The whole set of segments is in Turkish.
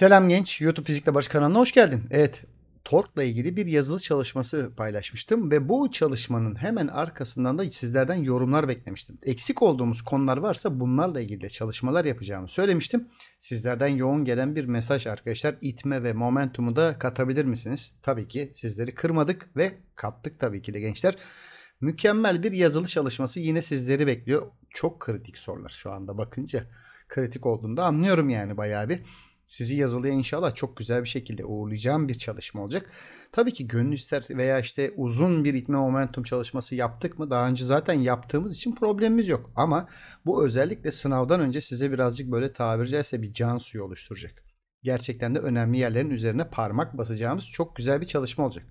Selam genç, YouTube Fizikle Barış kanalına hoş geldin. Evet, Tork'la ilgili bir yazılı çalışması paylaşmıştım ve bu çalışmanın hemen arkasından da sizlerden yorumlar beklemiştim. Eksik olduğumuz konular varsa bunlarla ilgili de çalışmalar yapacağımı söylemiştim. Sizlerden yoğun gelen bir mesaj arkadaşlar itme ve momentumu da katabilir misiniz? Tabii ki sizleri kırmadık ve kattık tabii ki de gençler. Mükemmel bir yazılı çalışması yine sizleri bekliyor. Çok kritik sorular şu anda bakınca. Kritik da anlıyorum yani bayağı bir sizi yazılıya inşallah çok güzel bir şekilde uğurlayacağım bir çalışma olacak. Tabii ki gönül ister veya işte uzun bir itme momentum çalışması yaptık mı daha önce zaten yaptığımız için problemimiz yok. Ama bu özellikle sınavdan önce size birazcık böyle tabiri caizse bir can suyu oluşturacak. Gerçekten de önemli yerlerin üzerine parmak basacağımız çok güzel bir çalışma olacak.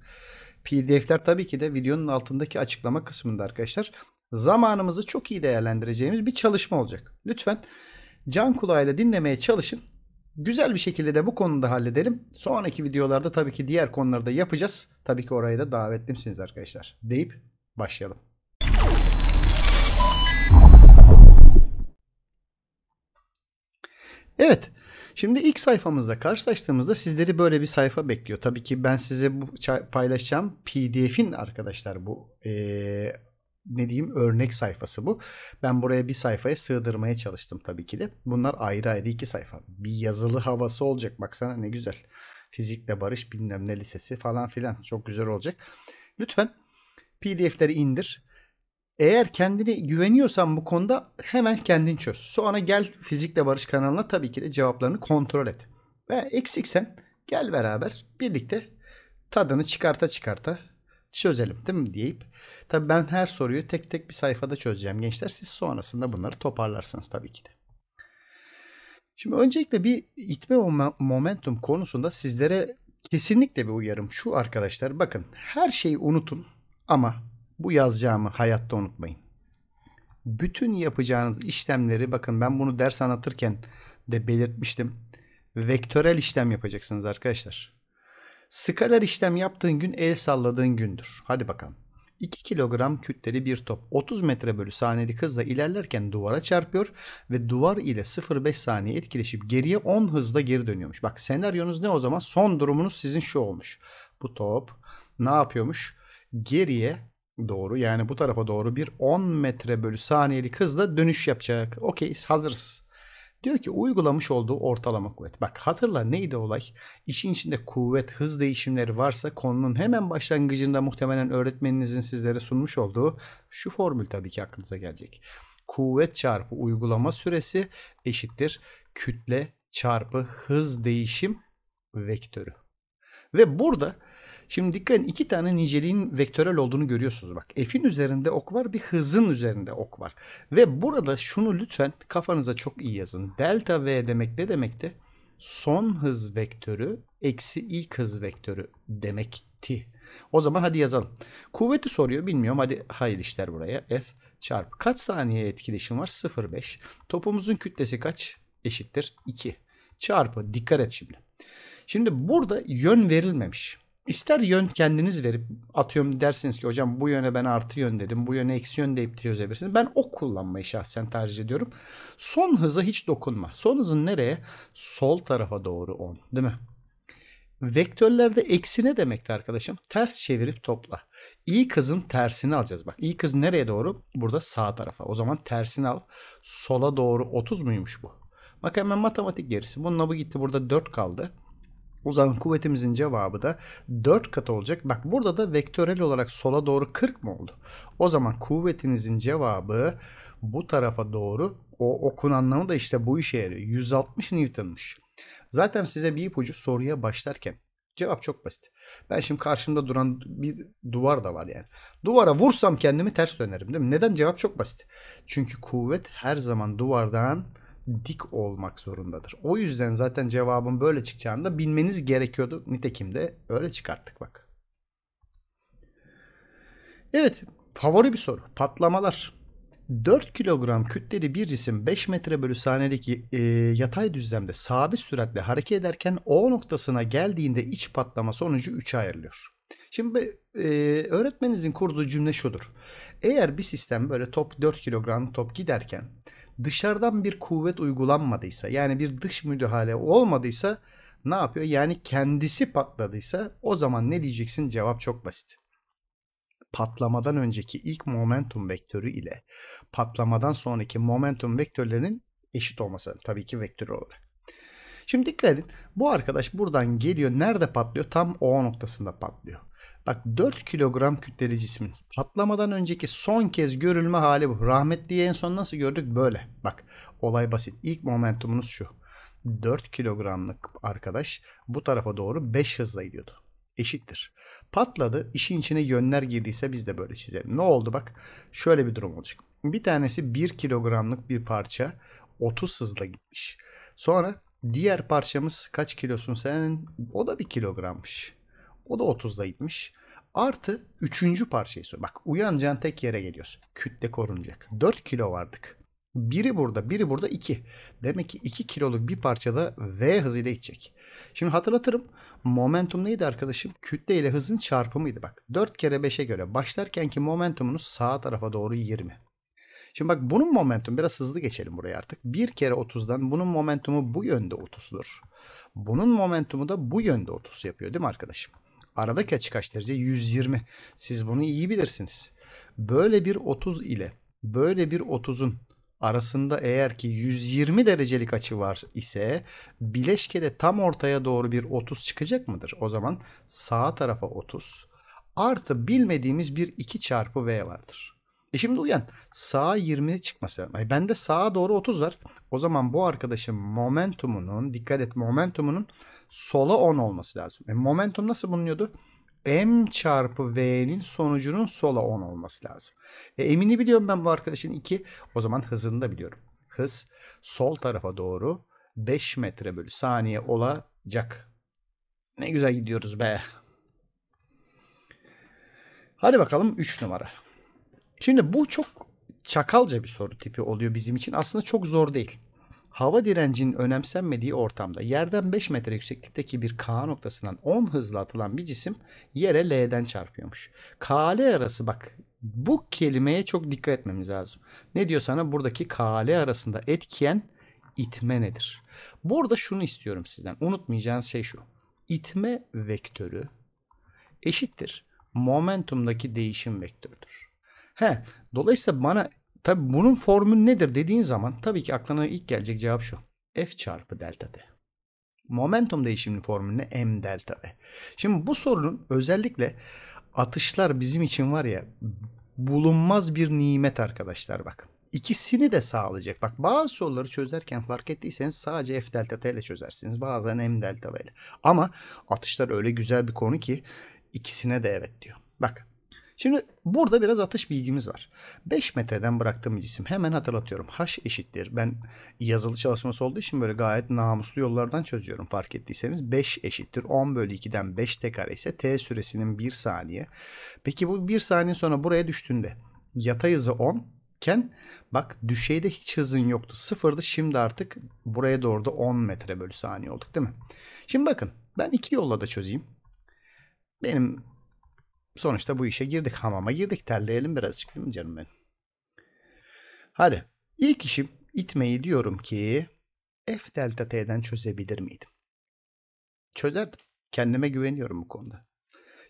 PDF'ler tabii ki de videonun altındaki açıklama kısmında arkadaşlar. Zamanımızı çok iyi değerlendireceğimiz bir çalışma olacak. Lütfen can kulağıyla dinlemeye çalışın. Güzel bir şekilde de bu konuda halledelim. Sonraki videolarda tabii ki diğer konularda yapacağız. Tabii ki oraya da davetlimsiniz arkadaşlar deyip başlayalım. Evet. Şimdi ilk sayfamızda karşılaştığımızda sizleri böyle bir sayfa bekliyor. Tabii ki ben size bu paylaşacağım PDF'in arkadaşlar bu e, ne diyeyim örnek sayfası bu. Ben buraya bir sayfaya sığdırmaya çalıştım tabii ki de. Bunlar ayrı ayrı iki sayfa. Bir yazılı havası olacak baksana ne güzel. Fizikle Barış bilmem ne lisesi falan filan çok güzel olacak. Lütfen PDF'leri indir. Eğer kendini güveniyorsan bu konuda hemen kendin çöz. Sonra gel Fizikle Barış kanalına tabii ki de cevaplarını kontrol et. Ve eksiksen gel beraber birlikte tadını çıkarta çıkarta çözelim değil mi deyip tabi ben her soruyu tek tek bir sayfada çözeceğim gençler siz sonrasında bunları toparlarsınız tabii ki de. Şimdi öncelikle bir itme momentum konusunda sizlere kesinlikle bir uyarım şu arkadaşlar bakın her şeyi unutun ama bu yazacağımı hayatta unutmayın. Bütün yapacağınız işlemleri bakın ben bunu ders anlatırken de belirtmiştim. Vektörel işlem yapacaksınız arkadaşlar. Skaler işlem yaptığın gün el salladığın gündür. Hadi bakalım. 2 kilogram kütleli bir top 30 metre bölü saniyelik hızla ilerlerken duvara çarpıyor ve duvar ile 0.5 saniye etkileşip geriye 10 hızla geri dönüyormuş. Bak senaryonuz ne o zaman? Son durumunuz sizin şu olmuş. Bu top ne yapıyormuş? Geriye doğru yani bu tarafa doğru bir 10 metre bölü saniyelik hızla dönüş yapacak. Okey hazırız. Diyor ki uygulamış olduğu ortalama kuvvet. Bak hatırla neydi olay? İşin içinde kuvvet, hız değişimleri varsa konunun hemen başlangıcında muhtemelen öğretmeninizin sizlere sunmuş olduğu şu formül tabii ki aklınıza gelecek. Kuvvet çarpı uygulama süresi eşittir kütle çarpı hız değişim vektörü. Ve burada Şimdi dikkat edin iki tane niceliğin vektörel olduğunu görüyorsunuz bak. F'in üzerinde ok var bir hızın üzerinde ok var. Ve burada şunu lütfen kafanıza çok iyi yazın. Delta V demek ne demekti? Son hız vektörü eksi ilk hız vektörü demekti. O zaman hadi yazalım. Kuvveti soruyor bilmiyorum hadi hayır işler buraya. F çarpı kaç saniye etkileşim var? 0.5. Topumuzun kütlesi kaç? Eşittir 2. Çarpı dikkat et şimdi. Şimdi burada yön verilmemiş. İster yön kendiniz verip atıyorum dersiniz ki hocam bu yöne ben artı yön dedim. Bu yöne eksi yön deyip çözebilirsiniz. Ben o kullanmayı şahsen tercih ediyorum. Son hıza hiç dokunma. Son hızın nereye? Sol tarafa doğru 10 değil mi? Vektörlerde eksi ne demekti arkadaşım? Ters çevirip topla. İyi kızın tersini alacağız. Bak iyi kız nereye doğru? Burada sağ tarafa. O zaman tersini al. Sola doğru 30 muymuş bu? Bak hemen matematik gerisi. Bununla bu gitti. Burada 4 kaldı. O zaman kuvvetimizin cevabı da 4 kat olacak. Bak burada da vektörel olarak sola doğru 40 mı oldu? O zaman kuvvetinizin cevabı bu tarafa doğru o okun anlamı da işte bu işe yarıyor. 160 Newton'mış. Zaten size bir ipucu soruya başlarken cevap çok basit. Ben şimdi karşımda duran bir duvar da var yani. Duvara vursam kendimi ters dönerim değil mi? Neden? Cevap çok basit. Çünkü kuvvet her zaman duvardan dik olmak zorundadır. O yüzden zaten cevabın böyle çıkacağını da bilmeniz gerekiyordu. Nitekim de öyle çıkarttık bak. Evet favori bir soru. Patlamalar. 4 kilogram kütleli bir cisim 5 metre bölü saniyelik e, yatay düzlemde sabit süratle hareket ederken O noktasına geldiğinde iç patlama sonucu 3'e ayrılıyor. Şimdi e, öğretmeninizin kurduğu cümle şudur. Eğer bir sistem böyle top 4 kilogram top giderken dışarıdan bir kuvvet uygulanmadıysa yani bir dış müdahale olmadıysa ne yapıyor? Yani kendisi patladıysa o zaman ne diyeceksin? Cevap çok basit. Patlamadan önceki ilk momentum vektörü ile patlamadan sonraki momentum vektörlerinin eşit olması tabii ki vektörü olarak. Şimdi dikkat edin. Bu arkadaş buradan geliyor. Nerede patlıyor? Tam O noktasında patlıyor. Bak 4 kilogram kütleli cismin patlamadan önceki son kez görülme hali bu. Rahmetliyi en son nasıl gördük? Böyle. Bak olay basit. İlk momentumunuz şu. 4 kilogramlık arkadaş bu tarafa doğru 5 hızla gidiyordu. Eşittir. Patladı. İşin içine yönler girdiyse biz de böyle çizelim. Ne oldu bak? Şöyle bir durum olacak. Bir tanesi 1 kilogramlık bir parça 30 hızla gitmiş. Sonra diğer parçamız kaç kilosun sen? O da 1 kilogrammış. O da 30'da gitmiş. Artı üçüncü parçayı sor. Bak uyanacaksın tek yere geliyorsun. Kütle korunacak. 4 kilo vardık. Biri burada, biri burada iki. Demek ki iki kiloluk bir parçada V hızıyla gidecek. Şimdi hatırlatırım. Momentum neydi arkadaşım? Kütle ile hızın çarpımıydı bak. 4 kere 5'e göre başlarkenki momentumunuz sağ tarafa doğru 20. Şimdi bak bunun momentum biraz hızlı geçelim buraya artık. Bir kere 30'dan bunun momentumu bu yönde 30'dur. Bunun momentumu da bu yönde 30 yapıyor değil mi arkadaşım? Aradaki açı kaç derece? 120. Siz bunu iyi bilirsiniz. Böyle bir 30 ile böyle bir 30'un arasında eğer ki 120 derecelik açı var ise bileşkede tam ortaya doğru bir 30 çıkacak mıdır? O zaman sağ tarafa 30 artı bilmediğimiz bir 2 çarpı V vardır. E şimdi uyan. Sağa 20'ye çıkması lazım. ben de sağa doğru 30 var. O zaman bu arkadaşın momentumunun dikkat et momentumunun sola 10 olması lazım. E momentum nasıl bulunuyordu? m çarpı v'nin sonucunun sola 10 olması lazım. E, emini biliyorum ben bu arkadaşın 2. O zaman hızını da biliyorum. Hız sol tarafa doğru 5 metre bölü saniye olacak. Ne güzel gidiyoruz be. Hadi bakalım 3 numara. Şimdi bu çok çakalca bir soru tipi oluyor bizim için. Aslında çok zor değil. Hava direncinin önemsenmediği ortamda yerden 5 metre yükseklikteki bir K noktasından 10 hızla atılan bir cisim yere L'den çarpıyormuş. K-L arası bak bu kelimeye çok dikkat etmemiz lazım. Ne diyor sana buradaki K-L arasında etken itme nedir? Burada şunu istiyorum sizden. Unutmayacağınız şey şu. İtme vektörü eşittir. Momentumdaki değişim vektörüdür. He. Dolayısıyla bana tabi bunun formülü nedir dediğin zaman tabii ki aklına ilk gelecek cevap şu. F çarpı delta t. Momentum değişiminin formülüne M delta V. Şimdi bu sorunun özellikle atışlar bizim için var ya bulunmaz bir nimet arkadaşlar bak. İkisini de sağlayacak. Bak bazı soruları çözerken fark ettiyseniz sadece F delta T ile çözersiniz. Bazen M delta V ile. Ama atışlar öyle güzel bir konu ki ikisine de evet diyor. Bak Şimdi burada biraz atış bilgimiz var. 5 metreden bıraktığımız cisim, hemen hatırlatıyorum. H eşittir. Ben yazılı çalışması olduğu için böyle gayet namuslu yollardan çözüyorum fark ettiyseniz. 5 eşittir. 10 bölü 2'den 5 t kare ise t süresinin 1 saniye. Peki bu 1 saniye sonra buraya düştüğünde yatay hızı 10 iken bak düşeyde hiç hızın yoktu. Sıfırdı şimdi artık buraya doğru da 10 metre bölü saniye olduk değil mi? Şimdi bakın ben iki yolla da çözeyim. Benim sonuçta bu işe girdik. Hamama girdik. Terleyelim birazcık değil mi canım benim? Hadi. İlk işim itmeyi diyorum ki F delta T'den çözebilir miydim? Çözerdim. Kendime güveniyorum bu konuda.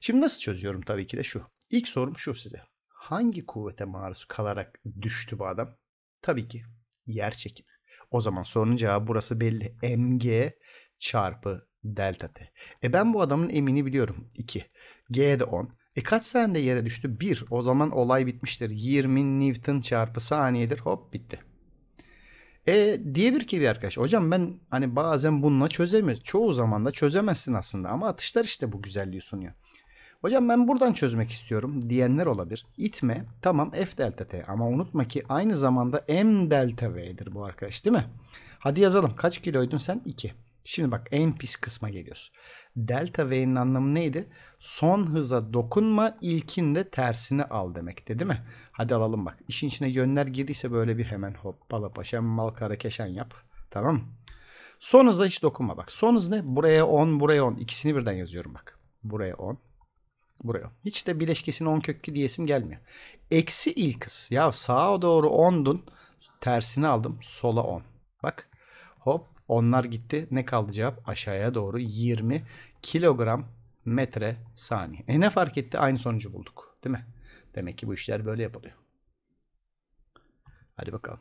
Şimdi nasıl çözüyorum tabii ki de şu. İlk sorum şu size. Hangi kuvvete maruz kalarak düştü bu adam? Tabii ki yer çekimi. O zaman sorunun cevabı burası belli. Mg çarpı delta T. E ben bu adamın emini biliyorum. 2. G de 10. E kaç saniyede yere düştü? 1. O zaman olay bitmiştir. 20 Newton çarpı saniyedir. Hop bitti. E diyebilir ki bir arkadaş hocam ben hani bazen bununla çözemiyoruz. Çoğu zaman da çözemezsin aslında ama atışlar işte bu güzelliği sunuyor. Hocam ben buradan çözmek istiyorum diyenler olabilir. İtme tamam F delta T ama unutma ki aynı zamanda M delta V'dir bu arkadaş değil mi? Hadi yazalım kaç kiloydun sen? 2. Şimdi bak en pis kısma geliyoruz. Delta V'nin anlamı neydi? Son hıza dokunma ilkinde tersini al demek, değil mi? Hadi alalım bak. İşin içine yönler girdiyse böyle bir hemen hop, paşam mal keşen yap. Tamam Son hıza hiç dokunma bak. Son hız ne? Buraya 10 buraya 10. İkisini birden yazıyorum bak. Buraya 10 buraya. Hiç de bileşkesinin 10 kökü diyesim gelmiyor. Eksi ilk hız. Ya sağa doğru 10'dun. Tersini aldım. Sola 10. Bak. Hop onlar gitti. Ne kaldı cevap? Aşağıya doğru 20 kilogram metre saniye. E ne fark etti? Aynı sonucu bulduk. Değil mi? Demek ki bu işler böyle yapılıyor. Hadi bakalım.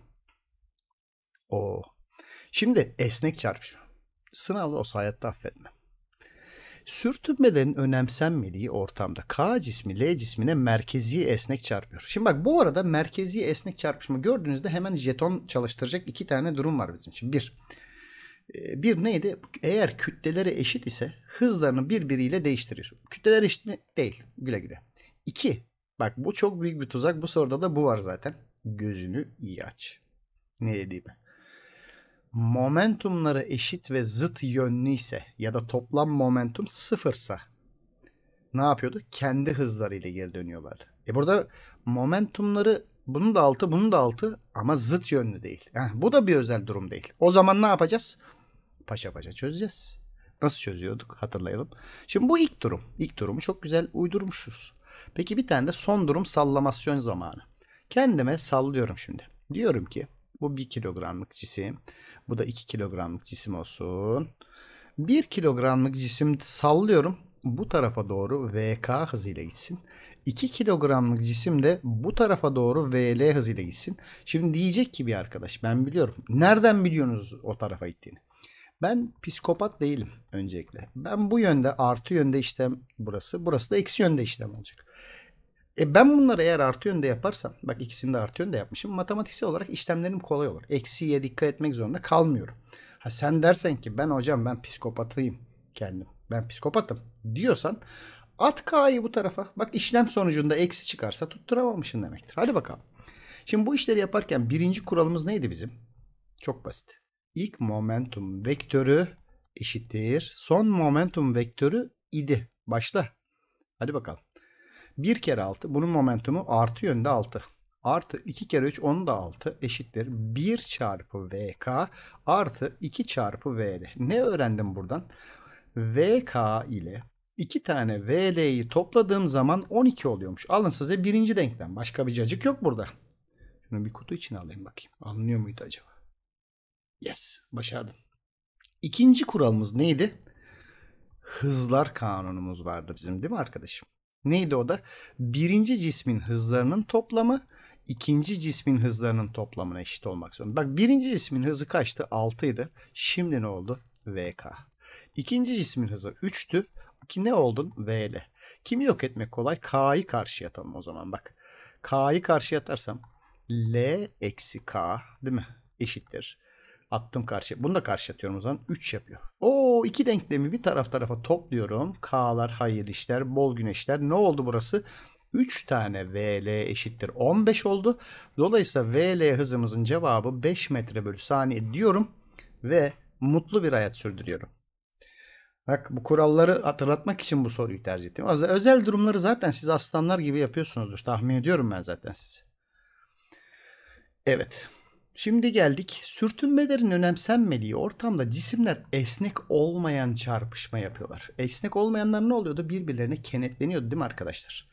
O. Oh. Şimdi esnek çarpışma. Sınavda olsa hayatta affetme. Sürtünmelerin önemsenmediği ortamda K cismi L cismine merkezi esnek çarpıyor. Şimdi bak bu arada merkezi esnek çarpışma gördüğünüzde hemen jeton çalıştıracak iki tane durum var bizim için. Bir, ee, bir neydi? Eğer kütleleri eşit ise hızlarını birbiriyle değiştirir. Kütleler eşit mi? Değil. Güle güle. İki. Bak bu çok büyük bir tuzak. Bu soruda da bu var zaten. Gözünü iyi aç. Ne dediğimi. Momentumları eşit ve zıt yönlü ise ya da toplam momentum sıfırsa ne yapıyordu? Kendi hızlarıyla geri dönüyorlar. E burada momentumları bunun da altı bunun da altı ama zıt yönlü değil. Heh, bu da bir özel durum değil. O zaman ne yapacağız? paşa paşa çözeceğiz. Nasıl çözüyorduk hatırlayalım. Şimdi bu ilk durum. İlk durumu çok güzel uydurmuşuz. Peki bir tane de son durum sallamasyon zamanı. Kendime sallıyorum şimdi. Diyorum ki bu 1 kilogramlık cisim. Bu da 2 kilogramlık cisim olsun. 1 kilogramlık cisim sallıyorum. Bu tarafa doğru VK hızıyla gitsin. 2 kilogramlık cisim de bu tarafa doğru VL hızıyla gitsin. Şimdi diyecek ki bir arkadaş ben biliyorum. Nereden biliyorsunuz o tarafa gittiğini? Ben psikopat değilim öncelikle. Ben bu yönde artı yönde işlem burası. Burası da eksi yönde işlem olacak. E ben bunları eğer artı yönde yaparsam bak ikisini de artı yönde yapmışım. Matematiksel olarak işlemlerim kolay olur. Eksiye dikkat etmek zorunda kalmıyorum. Ha sen dersen ki ben hocam ben psikopatıyım kendim. Ben psikopatım diyorsan at K'yı bu tarafa. Bak işlem sonucunda eksi çıkarsa tutturamamışsın demektir. Hadi bakalım. Şimdi bu işleri yaparken birinci kuralımız neydi bizim? Çok basit ilk momentum vektörü eşittir. Son momentum vektörü idi. Başla. Hadi bakalım. 1 kere 6. Bunun momentumu artı yönde 6. Artı 2 kere 3 onun da 6 eşittir. 1 çarpı VK artı 2 çarpı VL. Ne öğrendim buradan? VK ile 2 tane VL'yi topladığım zaman 12 oluyormuş. Alın size birinci denklem. Başka bir cacık yok burada. Şunu bir kutu içine alayım bakayım. Anlıyor muydu acaba? Yes, başardım. İkinci kuralımız neydi? Hızlar kanunumuz vardı bizim değil mi arkadaşım? Neydi o da? Birinci cismin hızlarının toplamı ikinci cismin hızlarının toplamına eşit olmak zorunda. Bak birinci cismin hızı kaçtı? 6 idi. Şimdi ne oldu? VK. İkinci cismin hızı 3'tü. Ki ne oldun? VL. Kimi yok etmek kolay? K'yı karşı atalım o zaman bak. K'yı karşı atarsam L eksi K değil mi? Eşittir. Attım karşı. Bunu da karşı atıyorum o zaman. 3 yapıyor. O iki denklemi bir taraf tarafa topluyorum. K'lar hayırlı işler, bol güneşler. Ne oldu burası? 3 tane VL eşittir 15 oldu. Dolayısıyla VL hızımızın cevabı 5 metre bölü saniye diyorum ve mutlu bir hayat sürdürüyorum. Bak bu kuralları hatırlatmak için bu soruyu tercih ettim. Az özel durumları zaten siz aslanlar gibi yapıyorsunuzdur. Tahmin ediyorum ben zaten sizi. Evet. Şimdi geldik sürtünmelerin önemsenmediği ortamda cisimler esnek olmayan çarpışma yapıyorlar. Esnek olmayanlar ne oluyordu? Birbirlerine kenetleniyordu değil mi arkadaşlar?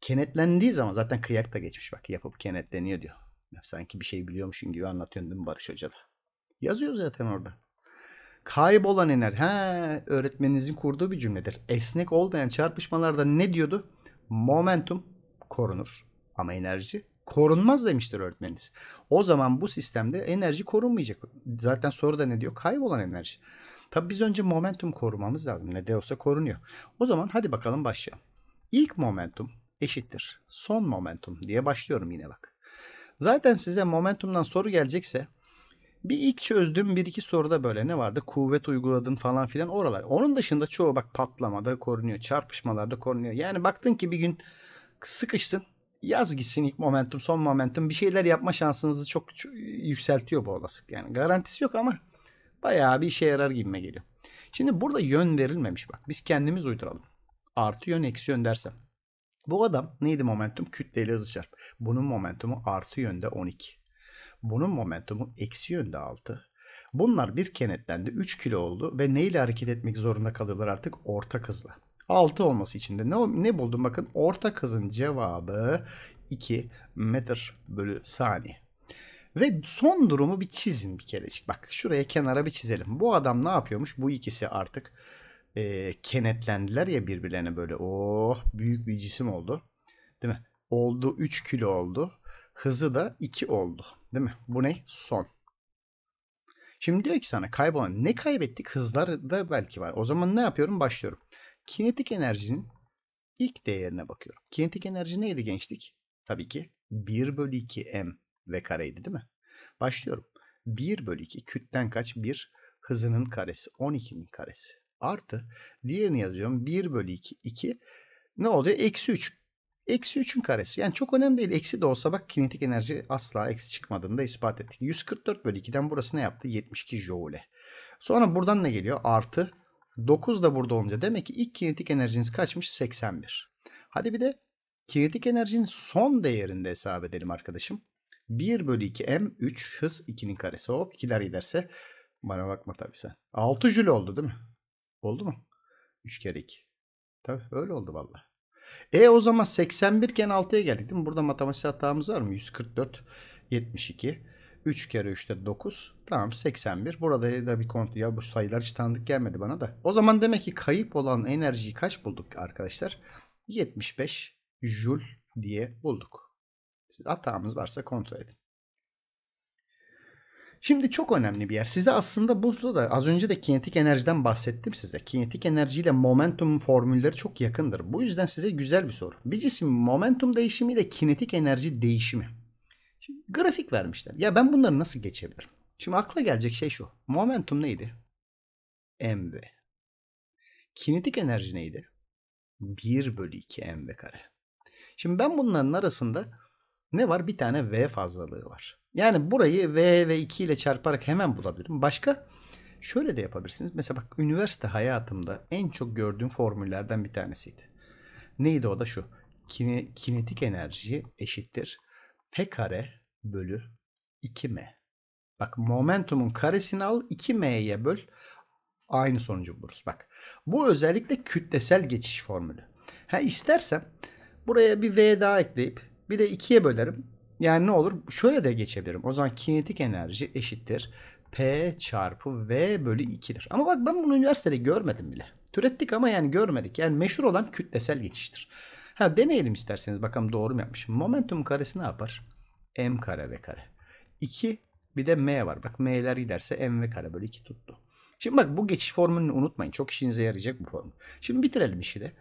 Kenetlendiği zaman zaten kıyak da geçmiş bak yapıp kenetleniyor diyor. Sanki bir şey biliyormuşsun gibi anlatıyorsun değil mi Barış Hoca da? Yazıyor zaten orada. Kaybolan ener. He, öğretmeninizin kurduğu bir cümledir. Esnek olmayan çarpışmalarda ne diyordu? Momentum korunur ama enerji korunmaz demiştir öğretmeniniz. O zaman bu sistemde enerji korunmayacak. Zaten soruda ne diyor? Kaybolan enerji. Tabi biz önce momentum korumamız lazım. Ne de olsa korunuyor. O zaman hadi bakalım başlayalım. İlk momentum eşittir. Son momentum diye başlıyorum yine bak. Zaten size momentumdan soru gelecekse bir ilk çözdüm bir iki soruda böyle ne vardı kuvvet uyguladın falan filan oralar. Onun dışında çoğu bak patlamada korunuyor çarpışmalarda korunuyor. Yani baktın ki bir gün sıkıştın yaz gitsin ilk momentum son momentum bir şeyler yapma şansınızı çok yükseltiyor bu olasılık. Yani garantisi yok ama bayağı bir işe yarar gibime geliyor. Şimdi burada yön verilmemiş bak. Biz kendimiz uyduralım. Artı yön eksi yön dersem. Bu adam neydi momentum? Kütleyle hızlı çarp. Bunun momentumu artı yönde 12. Bunun momentumu eksi yönde 6. Bunlar bir kenetlendi 3 kilo oldu ve neyle hareket etmek zorunda kalıyorlar artık? Ortak hızla. 6 olması için de ne, ne buldum? Bakın orta hızın cevabı 2 metre bölü saniye. Ve son durumu bir çizin bir kerecik. Bak şuraya kenara bir çizelim. Bu adam ne yapıyormuş? Bu ikisi artık e, kenetlendiler ya birbirlerine böyle. Oh büyük bir cisim oldu. Değil mi? Oldu 3 kilo oldu. Hızı da 2 oldu. Değil mi? Bu ne? Son. Şimdi diyor ki sana kaybolan ne kaybettik hızlar da belki var. O zaman ne yapıyorum? Başlıyorum kinetik enerjinin ilk değerine bakıyorum. Kinetik enerji neydi gençlik? Tabii ki 1 bölü 2 m ve kareydi değil mi? Başlıyorum. 1 bölü 2 kütten kaç? 1 hızının karesi 12'nin karesi artı diğerini yazıyorum 1 bölü 2 2 ne oluyor? Eksi 3 Eksi 3'ün karesi. Yani çok önemli değil. Eksi de olsa bak kinetik enerji asla eksi çıkmadığını da ispat ettik. 144 bölü 2'den burası ne yaptı? 72 joule. Sonra buradan ne geliyor? Artı 9 da burada olunca demek ki ilk kinetik enerjiniz kaçmış? 81. Hadi bir de kinetik enerjinin son değerinde hesap edelim arkadaşım. 1 bölü 2 m 3 hız 2'nin karesi hop 2'ler giderse bana bakma tabii sen. 6 jül oldu değil mi? Oldu mu? 3 kere 2. Tabii öyle oldu valla. E o zaman 81 iken 6'ya geldik değil mi? Burada matematik hatamız var mı? 144, 72. 3 kere 3'te 9. Tamam 81. Burada da bir kontrol. Ya bu sayılar hiç tanıdık gelmedi bana da. O zaman demek ki kayıp olan enerjiyi kaç bulduk arkadaşlar? 75 jul diye bulduk. Hatamız varsa kontrol edin. Şimdi çok önemli bir yer. Size aslında burada da az önce de kinetik enerjiden bahsettim size. Kinetik enerjiyle momentum formülleri çok yakındır. Bu yüzden size güzel bir soru. Bir cismin momentum değişimi ile kinetik enerji değişimi grafik vermişler. Ya ben bunları nasıl geçebilirim? Şimdi akla gelecek şey şu. Momentum neydi? mv. Kinetik enerji neydi? 1 bölü 2 mv kare. Şimdi ben bunların arasında ne var? Bir tane v fazlalığı var. Yani burayı v ve 2 ile çarparak hemen bulabilirim. Başka? Şöyle de yapabilirsiniz. Mesela bak üniversite hayatımda en çok gördüğüm formüllerden bir tanesiydi. Neydi o da şu. Kine, kinetik enerji eşittir. P kare bölü 2m. Bak momentumun karesini al 2m'ye böl. Aynı sonucu buluruz. Bak bu özellikle kütlesel geçiş formülü. Ha istersem buraya bir v daha ekleyip bir de 2'ye bölerim. Yani ne olur? Şöyle de geçebilirim. O zaman kinetik enerji eşittir. P çarpı V bölü 2'dir. Ama bak ben bunu üniversitede görmedim bile. Türettik ama yani görmedik. Yani meşhur olan kütlesel geçiştir. Ha deneyelim isterseniz. Bakalım doğru mu yapmışım. Momentum karesi ne yapar? m kare ve kare. 2 bir de m var. Bak m'ler giderse m ve kare bölü 2 tuttu. Şimdi bak bu geçiş formülünü unutmayın. Çok işinize yarayacak bu formül. Şimdi bitirelim işi de.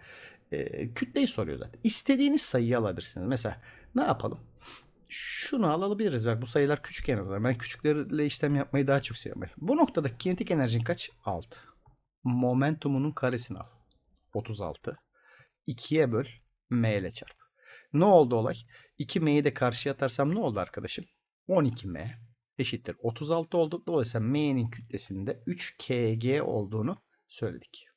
E, kütleyi soruyor zaten. İstediğiniz sayıyı alabilirsiniz. Mesela ne yapalım? Şunu alabiliriz. Bak bu sayılar küçük en azından. Ben küçüklerle işlem yapmayı daha çok seviyorum. Bu noktada kinetik enerjin kaç? 6. Momentumunun karesini al. 36. 2'ye böl. M ile çarp. Ne oldu olay? 2M'yi de karşıya atarsam ne oldu arkadaşım? 12M eşittir 36 oldu. Dolayısıyla M'nin kütlesinde 3KG olduğunu söyledik.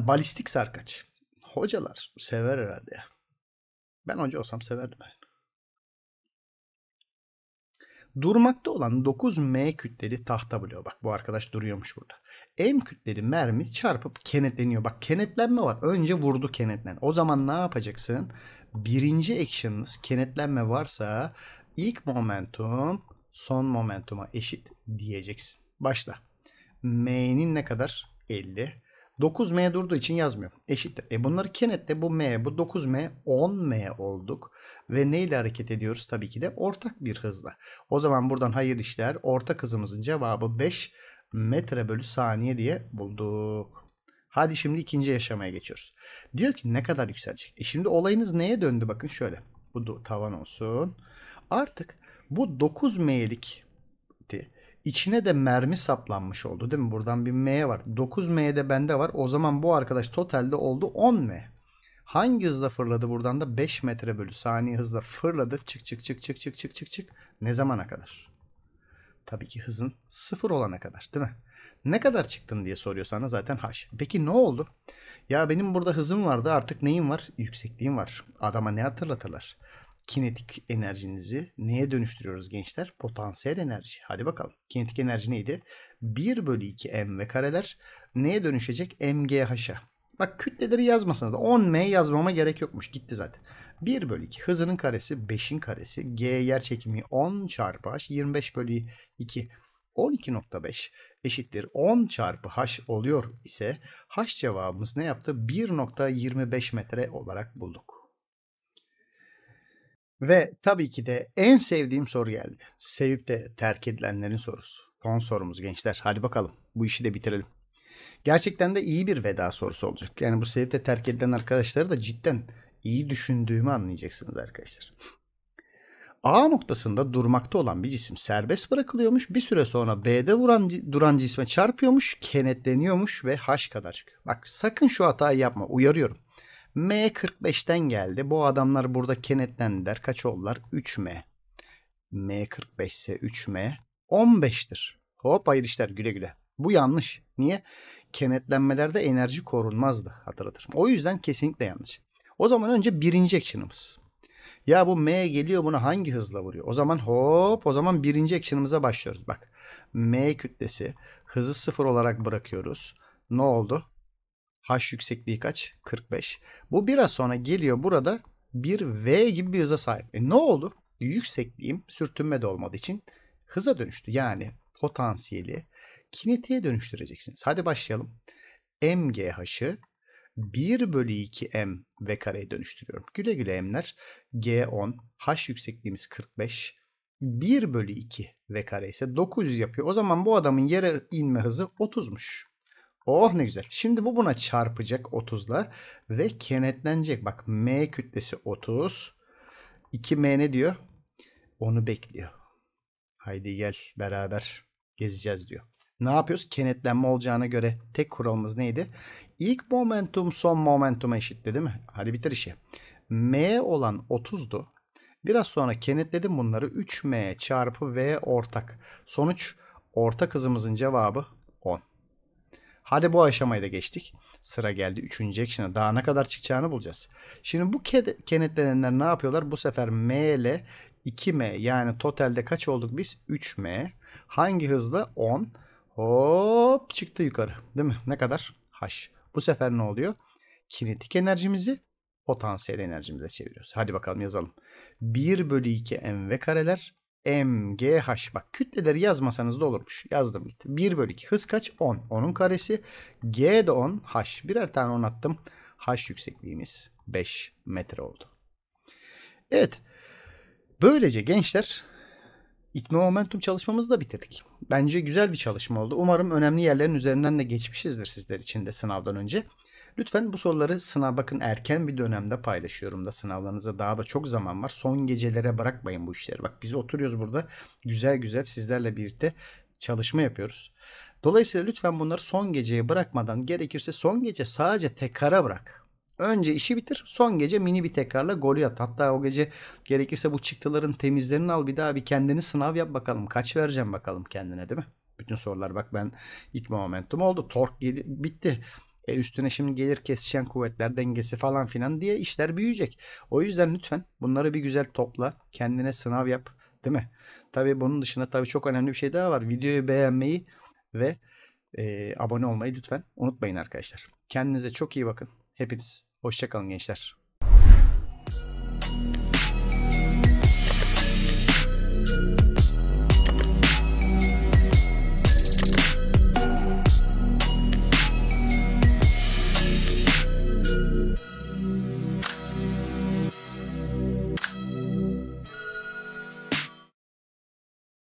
balistik sarkaç. Hocalar sever herhalde ya. Ben hoca olsam severdim. Durmakta olan 9M kütleli tahta bloğu. Bak bu arkadaş duruyormuş burada. M kütleli mermi çarpıp kenetleniyor. Bak kenetlenme var. Önce vurdu kenetlen. O zaman ne yapacaksın? Birinci action'ınız kenetlenme varsa ilk momentum son momentuma eşit diyeceksin. Başla. M'nin ne kadar? 50. 9M durduğu için yazmıyor. Eşittir. E bunları kenetle bu M, bu 9M, 10M olduk. Ve neyle hareket ediyoruz? Tabii ki de ortak bir hızla. O zaman buradan hayır işler. Ortak hızımızın cevabı 5 metre bölü saniye diye bulduk. Hadi şimdi ikinci yaşamaya geçiyoruz. Diyor ki ne kadar yükselecek? E şimdi olayınız neye döndü? Bakın şöyle. Bu tavan olsun. Artık bu 9M'lik İçine de mermi saplanmış oldu değil mi? Buradan bir M var. 9M de bende var. O zaman bu arkadaş totalde oldu 10M. Hangi hızla fırladı buradan da 5 metre bölü saniye hızla fırladı. Çık çık çık çık çık çık çık çık. Ne zamana kadar? Tabii ki hızın sıfır olana kadar değil mi? Ne kadar çıktın diye soruyor sana zaten haş. Peki ne oldu? Ya benim burada hızım vardı artık neyim var? Yüksekliğim var. Adama ne hatırlatırlar? kinetik enerjinizi neye dönüştürüyoruz gençler? Potansiyel enerji. Hadi bakalım. Kinetik enerji neydi? 1 bölü 2 mv kareler neye dönüşecek? mgh'a. Bak kütleleri yazmasanız da 10m yazmama gerek yokmuş. Gitti zaten. 1 bölü 2 hızının karesi 5'in karesi. G yer çekimi 10 çarpı h 25 bölü 2 12.5 eşittir 10 çarpı h oluyor ise h cevabımız ne yaptı? 1.25 metre olarak bulduk. Ve tabii ki de en sevdiğim soru geldi. Sevip de terk edilenlerin sorusu. Son sorumuz gençler. Hadi bakalım bu işi de bitirelim. Gerçekten de iyi bir veda sorusu olacak. Yani bu sevip de terk edilen arkadaşları da cidden iyi düşündüğümü anlayacaksınız arkadaşlar. A noktasında durmakta olan bir cisim serbest bırakılıyormuş. Bir süre sonra B'de vuran, duran cisme çarpıyormuş, kenetleniyormuş ve H kadar çıkıyor. Bak sakın şu hatayı yapma uyarıyorum. M45'ten geldi. Bu adamlar burada kenetlendiler. Kaç oldular? 3M. M45 ise 3M 15'tir. Hop hayır işler güle güle. Bu yanlış. Niye? Kenetlenmelerde enerji korunmazdı hatırlatırım. O yüzden kesinlikle yanlış. O zaman önce birinci action'ımız. Ya bu M geliyor bunu hangi hızla vuruyor? O zaman hop o zaman birinci action'ımıza başlıyoruz. Bak M kütlesi hızı sıfır olarak bırakıyoruz. Ne oldu? H yüksekliği kaç? 45. Bu biraz sonra geliyor burada bir V gibi bir hıza sahip. E ne oldu? Yüksekliğim sürtünme de olmadığı için hıza dönüştü. Yani potansiyeli kinetiğe dönüştüreceksiniz. Hadi başlayalım. MGH'ı 1 bölü 2 M V kareye dönüştürüyorum. Güle güle M'ler. G10, H yüksekliğimiz 45. 1 bölü 2 V kare ise 900 yapıyor. O zaman bu adamın yere inme hızı 30'muş. Oh ne güzel. Şimdi bu buna çarpacak 30'la ve kenetlenecek. Bak M kütlesi 30. 2M ne diyor? Onu bekliyor. Haydi gel beraber gezeceğiz diyor. Ne yapıyoruz? Kenetlenme olacağına göre tek kuralımız neydi? İlk momentum son momentuma eşitti değil mi? Hadi bitir işi. M olan 30'du. Biraz sonra kenetledim bunları 3M çarpı V ortak. Sonuç ortak hızımızın cevabı 10. Hadi bu aşamayı da geçtik. Sıra geldi 3. action'a. Daha ne kadar çıkacağını bulacağız. Şimdi bu kenetlenenler ne yapıyorlar? Bu sefer M ile 2M yani totalde kaç olduk biz? 3M. Hangi hızda? 10. Hop çıktı yukarı. Değil mi? Ne kadar? H. Bu sefer ne oluyor? Kinetik enerjimizi potansiyel enerjimize çeviriyoruz. Hadi bakalım yazalım. 1 bölü 2 mv kareler MGH. Bak kütleleri yazmasanız da olurmuş. Yazdım gitti. 1 bölü 2. Hız kaç? 10. 10'un karesi. G de 10. H. Birer tane 10 attım. H yüksekliğimiz 5 metre oldu. Evet. Böylece gençler ikna momentum çalışmamızı da bitirdik. Bence güzel bir çalışma oldu. Umarım önemli yerlerin üzerinden de geçmişizdir sizler için de sınavdan önce. Lütfen bu soruları sınav bakın erken bir dönemde paylaşıyorum da sınavlarınıza daha da çok zaman var. Son gecelere bırakmayın bu işleri. Bak biz oturuyoruz burada güzel güzel sizlerle birlikte çalışma yapıyoruz. Dolayısıyla lütfen bunları son geceye bırakmadan gerekirse son gece sadece tekara bırak. Önce işi bitir. Son gece mini bir tekrarla golü at. Hatta o gece gerekirse bu çıktıların temizlerini al bir daha bir kendini sınav yap bakalım. Kaç vereceğim bakalım kendine değil mi? Bütün sorular bak ben ilk momentum oldu. Tork bitti. E üstüne şimdi gelir kesişen kuvvetler dengesi falan filan diye işler büyüyecek. O yüzden lütfen bunları bir güzel topla. Kendine sınav yap. Değil mi? Tabii bunun dışında tabii çok önemli bir şey daha var. Videoyu beğenmeyi ve e, abone olmayı lütfen unutmayın arkadaşlar. Kendinize çok iyi bakın. Hepiniz hoşçakalın gençler.